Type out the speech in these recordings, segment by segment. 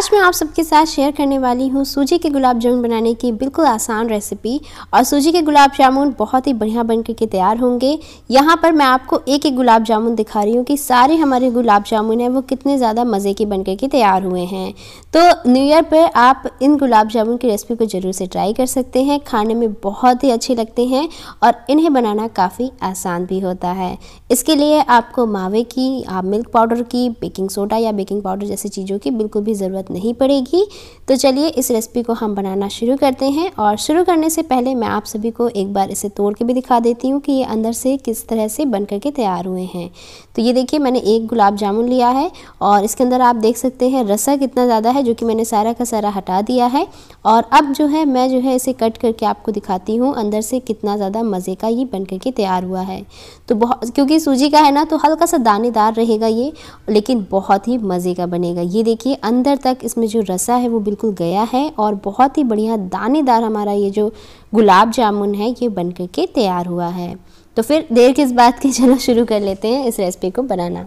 आज मैं आप सबके साथ शेयर करने वाली हूँ सूजी के गुलाब जामुन बनाने की बिल्कुल आसान रेसिपी और सूजी के गुलाब जामुन बहुत ही बढ़िया बन के तैयार होंगे यहाँ पर मैं आपको एक एक गुलाब जामुन दिखा रही हूँ कि सारे हमारे गुलाब जामुन हैं वो कितने ज़्यादा मज़े के बन के तैयार हुए हैं तो न्यू ईयर पर आप इन गुलाब जामुन की रेसिपी को ज़रूर से ट्राई कर सकते हैं खाने में बहुत ही अच्छे लगते हैं और इन्हें बनाना काफ़ी आसान भी होता है इसके लिए आपको मावे की मिल्क पाउडर की बेकिंग सोडा या बेकिंग पाउडर जैसी चीज़ों की बिल्कुल भी ज़रूरत नहीं पड़ेगी तो चलिए इस रेसिपी को हम बनाना शुरू करते हैं और शुरू करने से पहले मैं आप सभी को एक बार इसे तोड़ के भी दिखा देती हूँ कि ये अंदर से किस तरह से बन करके तैयार हुए हैं तो ये देखिए मैंने एक गुलाब जामुन लिया है और इसके अंदर आप देख सकते हैं रसा कितना ज़्यादा है जो कि मैंने सारा का सारा हटा दिया है और अब जो है मैं जो है इसे कट करके आपको दिखाती हूँ अंदर से कितना ज़्यादा मज़े का ये बन करके तैयार हुआ है तो बहुत क्योंकि सूजी का है ना तो हल्का सा दानेदार रहेगा ये लेकिन बहुत ही मज़े का बनेगा ये देखिए अंदर तक तक इसमें जो रसा है वो बिल्कुल गया है और बहुत ही बढ़िया दानेदार हमारा ये जो गुलाब जामुन है ये बन कर के तैयार हुआ है तो फिर देर किस बात की चलो शुरू कर लेते हैं इस रेसिपी को बनाना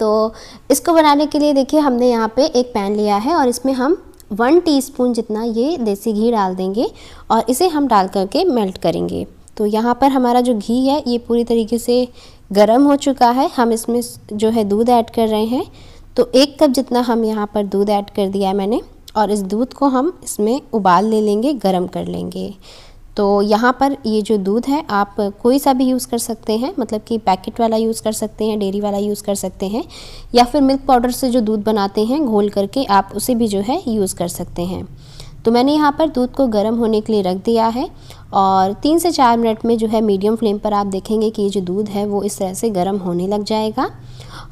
तो इसको बनाने के लिए देखिए हमने यहाँ पे एक पैन लिया है और इसमें हम वन टीस्पून जितना ये देसी घी डाल देंगे और इसे हम डाल करके मेल्ट करेंगे तो यहाँ पर हमारा जो घी है ये पूरी तरीके से गर्म हो चुका है हम इसमें जो है दूध ऐड कर रहे हैं तो एक कप जितना हम यहाँ पर दूध ऐड कर दिया है मैंने और इस दूध को हम इसमें उबाल ले लेंगे गर्म कर लेंगे तो यहाँ पर ये जो दूध है आप कोई सा भी यूज़ कर सकते हैं मतलब कि पैकेट वाला यूज़ कर सकते हैं डेयरी वाला यूज़ कर सकते हैं या फिर मिल्क पाउडर से जो दूध बनाते हैं घोल करके आप उसे भी जो है यूज़ कर सकते हैं तो मैंने यहाँ पर दूध को गर्म होने के लिए रख दिया है और तीन से चार मिनट में जो है मीडियम फ्लेम पर आप देखेंगे कि ये जो दूध है वो इस तरह से गर्म होने लग जाएगा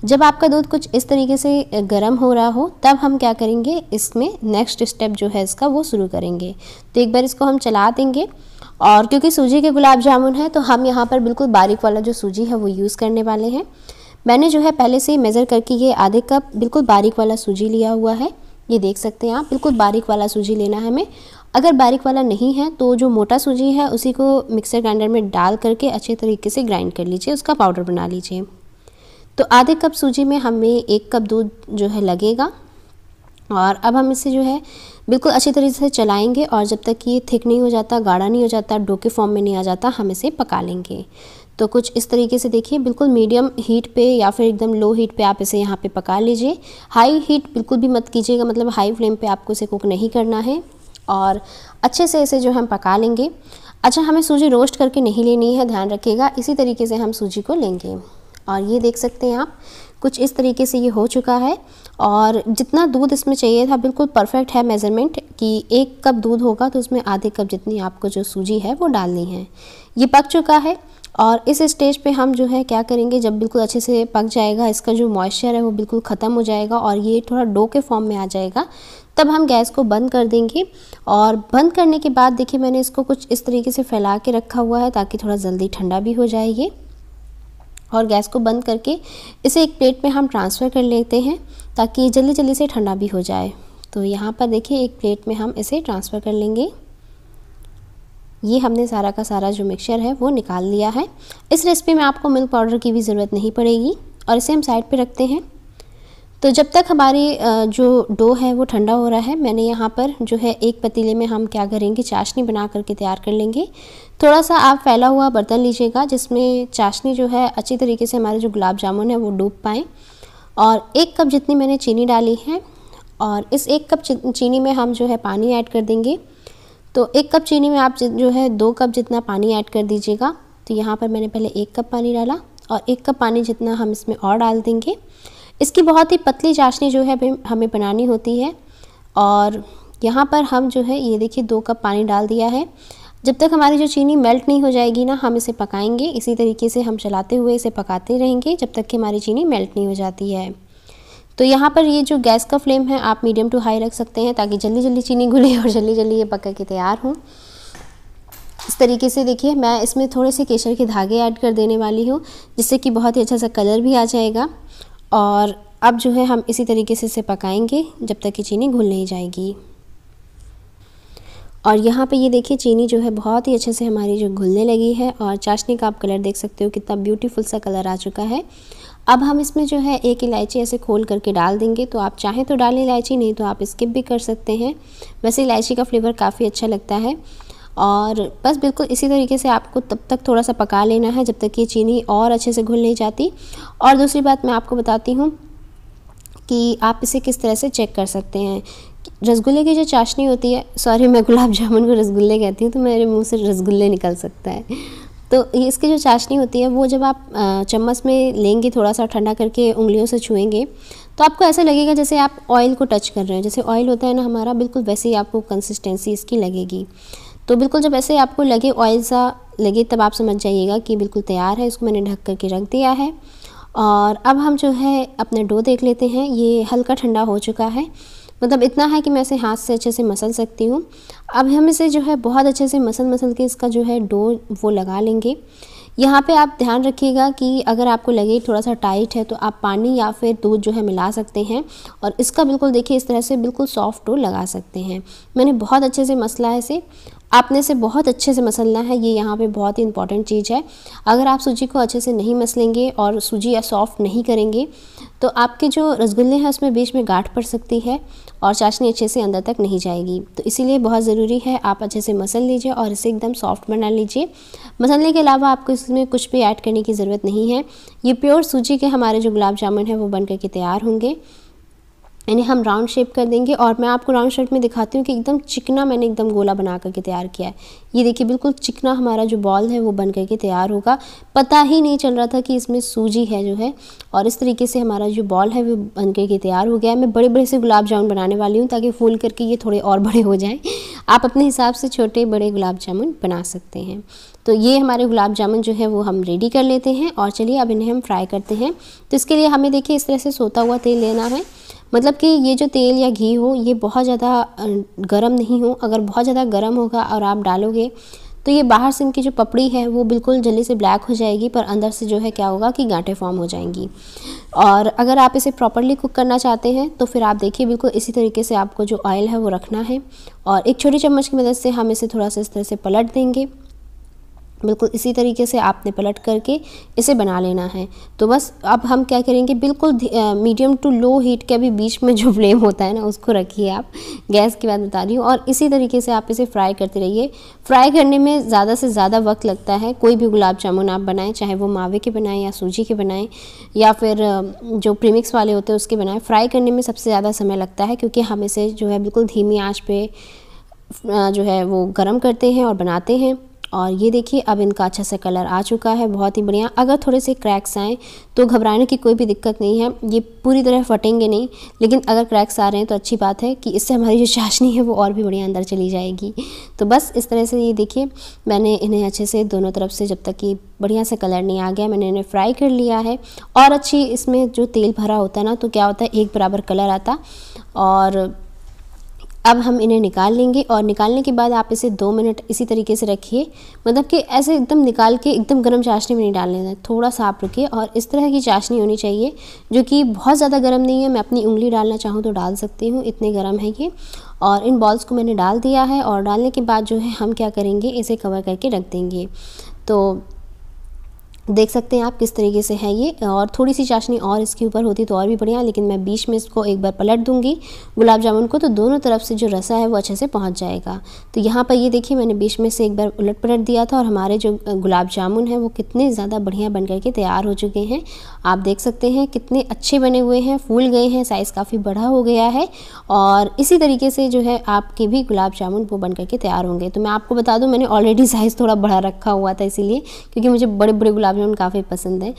जब आपका दूध कुछ इस तरीके से गर्म हो रहा हो तब हम क्या करेंगे इसमें नेक्स्ट स्टेप जो है इसका वो शुरू करेंगे तो एक बार इसको हम चला देंगे और क्योंकि सूजी के गुलाब जामुन है तो हम यहाँ पर बिल्कुल बारीक वाला जो सूजी है वो यूज़ करने वाले हैं मैंने जो है पहले से ही मेज़र करके ये आधे कप बिल्कुल बारीक वाला सूजी लिया हुआ है ये देख सकते हैं आप बिल्कुल बारीक वाला सूजी लेना है हमें अगर बारीक वाला नहीं है तो जो मोटा सूजी है उसी को मिक्सर ग्राइंडर में डाल करके अच्छे तरीके से ग्राइंड कर लीजिए उसका पाउडर बना लीजिए तो आधे कप सूजी में हमें एक कप दूध जो है लगेगा और अब हम इसे जो है बिल्कुल अच्छी तरीके से चलाएंगे और जब तक ये थिक नहीं हो जाता गाढ़ा नहीं हो जाता डो के फॉर्म में नहीं आ जाता हम इसे पका लेंगे तो कुछ इस तरीके से देखिए बिल्कुल मीडियम हीट पे या फिर एकदम लो हीट पे आप इसे यहाँ पे पका लीजिए हाई हीट बिल्कुल भी मत कीजिएगा मतलब हाई फ्लेम पे आपको इसे कुक नहीं करना है और अच्छे से इसे जो हम पका लेंगे अच्छा हमें सूजी रोस्ट करके नहीं लेनी है ध्यान रखिएगा इसी तरीके से हम सूजी को लेंगे और ये देख सकते हैं आप कुछ इस तरीके से ये हो चुका है और जितना दूध इसमें चाहिए था बिल्कुल परफेक्ट है मेज़रमेंट कि एक कप दूध होगा तो उसमें आधे कप जितनी आपको जो सूजी है वो डालनी है ये पक चुका है और इस स्टेज पे हम जो है क्या करेंगे जब बिल्कुल अच्छे से पक जाएगा इसका जो मॉइस्चर है वो बिल्कुल ख़त्म हो जाएगा और ये थोड़ा डो के फॉर्म में आ जाएगा तब हम गैस को बंद कर देंगे और बंद करने के बाद देखिए मैंने इसको कुछ इस तरीके से फैला के रखा हुआ है ताकि थोड़ा जल्दी ठंडा भी हो जाए ये और गैस को बंद करके इसे एक प्लेट में हम ट्रांसफ़र कर लेते हैं ताकि जल्दी जल्दी से ठंडा भी हो जाए तो यहाँ पर देखिए एक प्लेट में हम इसे ट्रांसफ़र कर लेंगे ये हमने सारा का सारा जो मिक्सचर है वो निकाल लिया है इस रेसिपी में आपको मिल्क पाउडर की भी ज़रूरत नहीं पड़ेगी और इसे हम साइड पे रखते हैं तो जब तक हमारी जो डो है वो ठंडा हो रहा है मैंने यहाँ पर जो है एक पतीले में हम क्या करेंगे चाशनी बना करके तैयार कर लेंगे थोड़ा सा आप फैला हुआ बर्तन लीजिएगा जिसमें चाशनी जो है अच्छी तरीके से हमारे जो गुलाब जामुन है वो डूब पाएँ और एक कप जितनी मैंने चीनी डाली है और इस एक कप चीनी में हम जो है पानी ऐड कर देंगे तो एक कप चीनी में आप जो है दो कप जितना पानी ऐड कर दीजिएगा तो यहाँ पर मैंने पहले एक कप पानी डाला और एक कप पानी जितना हम इसमें और डाल देंगे इसकी बहुत ही पतली चाशनी जो है हमें बनानी होती है और यहाँ पर हम जो है ये देखिए दो कप पानी डाल दिया है जब तक हमारी जो चीनी मेल्ट नहीं हो जाएगी ना हम इसे पकाएंगे इसी तरीके से हम चलाते हुए इसे पकाते रहेंगे जब तक कि हमारी चीनी मेल्ट नहीं हो जाती है तो यहाँ पर ये जो गैस का फ्लेम है आप मीडियम टू हाई रख सकते हैं ताकि जल्दी जल्दी चीनी घुले और जल्दी जल्दी ये पक के तैयार हों इस तरीके से देखिए मैं इसमें थोड़े से केसर के धागे ऐड कर देने वाली हूँ जिससे कि बहुत ही अच्छा सा कलर भी आ जाएगा और अब जो है हम इसी तरीके से इसे पकाएंगे जब तक कि चीनी घुल नहीं जाएगी और यहाँ पे ये देखिए चीनी जो है बहुत ही अच्छे से हमारी जो घुलने लगी है और चाशनी का आप कलर देख सकते हो कितना ब्यूटीफुल सा कलर आ चुका है अब हम इसमें जो है एक इलायची ऐसे खोल करके डाल देंगे तो आप चाहें तो डालें इलायची नहीं तो आप स्किप भी कर सकते हैं वैसे इलायची का फ्लेवर काफ़ी अच्छा लगता है और बस बिल्कुल इसी तरीके से आपको तब तक थोड़ा सा पका लेना है जब तक ये चीनी और अच्छे से घुल नहीं जाती और दूसरी बात मैं आपको बताती हूँ कि आप इसे किस तरह से चेक कर सकते हैं रसगुल्ले की जो चाशनी होती है सॉरी मैं गुलाब जामुन को रसगुल्ले कहती हूँ तो मेरे मुँह से रसगुल्ले निकल सकता है तो इसकी जो चाशनी होती है वो जब आप चम्मच में लेंगे थोड़ा सा ठंडा करके उंगलियों से छुएंगे तो आपको ऐसा लगेगा जैसे आप ऑयल को टच कर रहे हैं जैसे ऑयल होता है ना हमारा बिल्कुल वैसे ही आपको कंसिस्टेंसी इसकी लगेगी तो बिल्कुल जब ऐसे आपको लगे ऑयल सा लगे तब आप समझ जाइएगा कि बिल्कुल तैयार है इसको मैंने ढक करके रख दिया है और अब हम जो है अपना डो देख लेते हैं ये हल्का ठंडा हो चुका है मतलब इतना है कि मैं इसे हाथ से अच्छे से मसल सकती हूँ अब हम इसे जो है बहुत अच्छे से मसल मसल के इसका जो है डो वो लगा लेंगे यहाँ पे आप ध्यान रखिएगा कि अगर आपको लगे थोड़ा सा टाइट है तो आप पानी या फिर दूध जो है मिला सकते हैं और इसका बिल्कुल देखिए इस तरह से बिल्कुल सॉफ्ट डो लगा सकते हैं मैंने बहुत अच्छे से मसला है इसे आपने इसे बहुत अच्छे से मसलना है ये यहाँ पे बहुत ही इंपॉर्टेंट चीज़ है अगर आप सूजी को अच्छे से नहीं मसलेंगे और सूजी या सॉफ्ट नहीं करेंगे तो आपके जो रसगुल्ले हैं उसमें बीच में गाठ पड़ सकती है और चाशनी अच्छे से अंदर तक नहीं जाएगी तो इसीलिए बहुत ज़रूरी है आप अच्छे से मसल लीजिए और इसे एकदम सॉफ्ट बना लीजिए मसलने के अलावा आपको इसमें कुछ भी ऐड करने की ज़रूरत नहीं है ये प्योर सूजी के हमारे जो गुलाब जामुन हैं वो बन करके तैयार होंगे इन्हें हम राउंड शेप कर देंगे और मैं आपको राउंड शेप में दिखाती हूँ कि एकदम चिकना मैंने एकदम गोला बना करके तैयार किया है ये देखिए बिल्कुल चिकना हमारा जो बॉल है वो बन करके तैयार होगा पता ही नहीं चल रहा था कि इसमें सूजी है जो है और इस तरीके से हमारा जो बॉल है वो बन करके तैयार हो गया है मैं बड़े बड़े से गुलाब जामुन बनाने वाली हूँ ताकि फूल करके ये थोड़े और बड़े हो जाएँ आप अपने हिसाब से छोटे बड़े गुलाब जामुन बना सकते हैं तो ये हमारे गुलाब जामुन जो है वो हम रेडी कर लेते हैं और चलिए अब इन्हें हम फ्राई करते हैं तो इसके लिए हमें देखिए इस तरह से सोता हुआ तेल लेना है मतलब कि ये जो तेल या घी हो ये बहुत ज़्यादा गर्म नहीं हो अगर बहुत ज़्यादा गर्म होगा और आप डालोगे तो ये बाहर से इनकी जो पपड़ी है वो बिल्कुल जल्दी से ब्लैक हो जाएगी पर अंदर से जो है क्या होगा कि गांठे फॉर्म हो जाएंगी और अगर आप इसे प्रॉपरली कुक करना चाहते हैं तो फिर आप देखिए बिल्कुल इसी तरीके से आपको जो ऑयल है वो रखना है और एक छोटी चम्मच की मदद से हम इसे थोड़ा सा इस तरह से पलट देंगे बिल्कुल इसी तरीके से आपने पलट करके इसे बना लेना है तो बस अब हम क्या करेंगे बिल्कुल मीडियम टू लो हीट के अभी बीच में जो फ्लेम होता है ना उसको रखिए आप गैस की बात बता रही हूँ और इसी तरीके से आप इसे फ्राई करते रहिए फ्राई करने में ज़्यादा से ज़्यादा वक्त लगता है कोई भी गुलाब जामुन आप बनाएं चाहे वो मावे के बनाएँ या सूजी के बनाएँ या फिर जो प्रीमिक्स वाले होते हैं उसके बनाएँ फ्राई करने में सबसे ज़्यादा समय लगता है क्योंकि हम इसे जो है बिल्कुल धीमी आँच पर जो है वो गर्म करते हैं और बनाते हैं और ये देखिए अब इनका अच्छा सा कलर आ चुका है बहुत ही बढ़िया अगर थोड़े से क्रैक्स आएँ तो घबराने की कोई भी दिक्कत नहीं है ये पूरी तरह फटेंगे नहीं लेकिन अगर क्रैक्स आ रहे हैं तो अच्छी बात है कि इससे हमारी जो चाशनी है वो और भी बढ़िया अंदर चली जाएगी तो बस इस तरह से ये देखिए मैंने इन्हें अच्छे से दोनों तरफ से जब तक कि बढ़िया से कलर नहीं आ गया मैंने इन्हें फ्राई कर लिया है और अच्छी इसमें जो तेल भरा होता है ना तो क्या होता है एक बराबर कलर आता और अब हम इन्हें निकाल लेंगे और निकालने के बाद आप इसे दो मिनट इसी तरीके से रखिए मतलब कि ऐसे एकदम निकाल के एकदम गर्म चाशनी में नहीं डाल लेना थोड़ा सा आप रखिए और इस तरह की चाशनी होनी चाहिए जो कि बहुत ज़्यादा गर्म नहीं है मैं अपनी उंगली डालना चाहूँ तो डाल सकती हूँ इतने गर्म है ये और इन बॉल्स को मैंने डाल दिया है और डालने के बाद जो है हम क्या करेंगे इसे कवर करके रख देंगे तो देख सकते हैं आप किस तरीके से है ये और थोड़ी सी चाशनी और इसके ऊपर होती तो और भी बढ़िया लेकिन मैं बीच में इसको एक बार पलट दूंगी गुलाब जामुन को तो दोनों तरफ से जो रसा है वो अच्छे से पहुंच जाएगा तो यहाँ पर ये देखिए मैंने बीच में से एक बार उलट पलट दिया था और हमारे जो गुलाब जामुन हैं वो कितने ज़्यादा बढ़िया बन करके तैयार हो चुके हैं आप देख सकते हैं कितने अच्छे बने हुए हैं फूल गए हैं साइज़ काफ़ी बड़ा हो गया है और इसी तरीके से जो है आपके भी गुलाब जामुन वो बन करके तैयार होंगे तो मैं आपको बता दूँ मैंने ऑलरेडी साइज़ थोड़ा बढ़ा रखा हुआ था इसीलिए क्योंकि मुझे बड़े बड़े गुलाब गुलाब जामुन काफ़ी पसंद है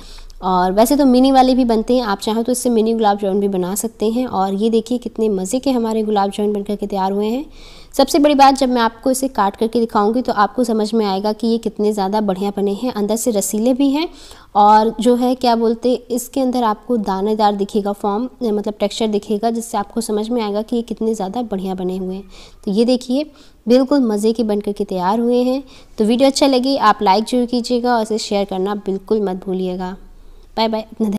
और वैसे तो मिनी वाले भी बनते हैं आप चाहो तो इससे मिनी गुलाब जामुन भी बना सकते हैं और ये देखिए कितने मज़े के हमारे गुलाब जामुन बनकर के तैयार हुए हैं सबसे बड़ी बात जब मैं आपको इसे काट करके दिखाऊंगी तो आपको समझ में आएगा कि ये कितने ज़्यादा बढ़िया बने हैं अंदर से रसीले भी हैं और जो है क्या बोलते इसके अंदर आपको दानेदार दिखेगा फॉर्म मतलब टेक्सचर दिखेगा जिससे आपको समझ में आएगा कि ये कितने ज़्यादा बढ़िया बने हुए हैं तो ये देखिए बिल्कुल मज़े के बन करके तैयार हुए हैं तो वीडियो अच्छा लगे आप लाइक जरूर कीजिएगा और इसे शेयर करना बिल्कुल मत भूलिएगा बाय बाय